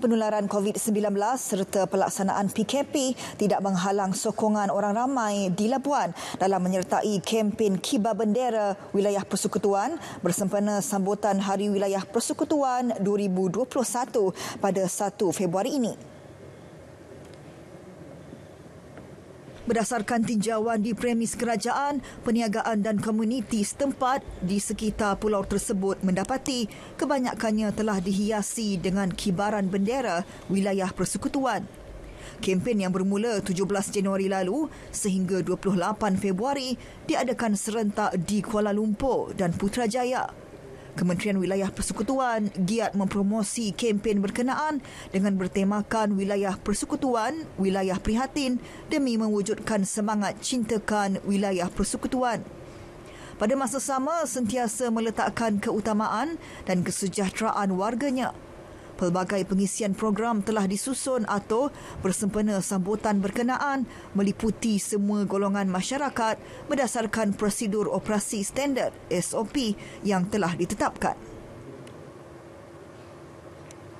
penularan COVID-19 serta pelaksanaan PKP tidak menghalang sokongan orang ramai di Labuan dalam menyertai kempen Kibar Bendera Wilayah Persekutuan bersempena sambutan Hari Wilayah Persekutuan 2021 pada 1 Februari ini. Berdasarkan tinjauan di premis kerajaan, perniagaan dan komuniti setempat di sekitar pulau tersebut mendapati kebanyakannya telah dihiasi dengan kibaran bendera wilayah persekutuan. Kempen yang bermula 17 Januari lalu sehingga 28 Februari diadakan serentak di Kuala Lumpur dan Putrajaya. Kementerian Wilayah Persekutuan giat mempromosi kempen berkenaan dengan bertemakan Wilayah Persekutuan, Wilayah Prihatin demi mewujudkan semangat cintakan Wilayah Persekutuan. Pada masa sama, sentiasa meletakkan keutamaan dan kesejahteraan warganya Pelbagai pengisian program telah disusun atau bersempena sambutan berkenaan meliputi semua golongan masyarakat berdasarkan prosedur operasi standard SOP yang telah ditetapkan.